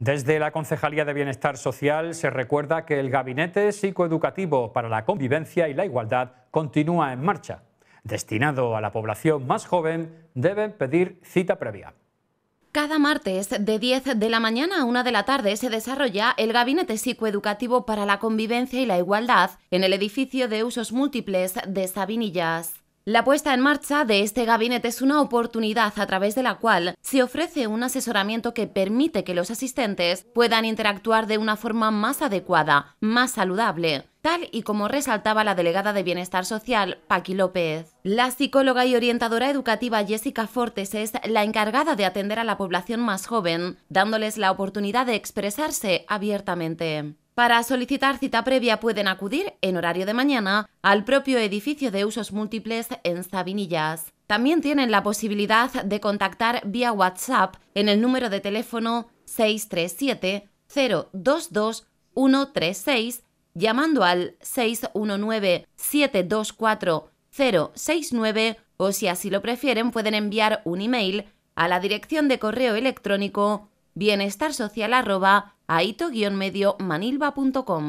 Desde la Concejalía de Bienestar Social se recuerda que el Gabinete Psicoeducativo para la Convivencia y la Igualdad continúa en marcha. Destinado a la población más joven, deben pedir cita previa. Cada martes de 10 de la mañana a 1 de la tarde se desarrolla el Gabinete Psicoeducativo para la Convivencia y la Igualdad en el edificio de usos múltiples de Sabinillas. La puesta en marcha de este gabinete es una oportunidad a través de la cual se ofrece un asesoramiento que permite que los asistentes puedan interactuar de una forma más adecuada, más saludable, tal y como resaltaba la delegada de Bienestar Social, Paqui López. La psicóloga y orientadora educativa Jessica Fortes es la encargada de atender a la población más joven, dándoles la oportunidad de expresarse abiertamente. Para solicitar cita previa pueden acudir en horario de mañana al propio edificio de usos múltiples en Sabinillas. También tienen la posibilidad de contactar vía WhatsApp en el número de teléfono 637 022 136 llamando al 619 724 069 o si así lo prefieren pueden enviar un email a la dirección de correo electrónico Bienestar social aito-medio manilvacom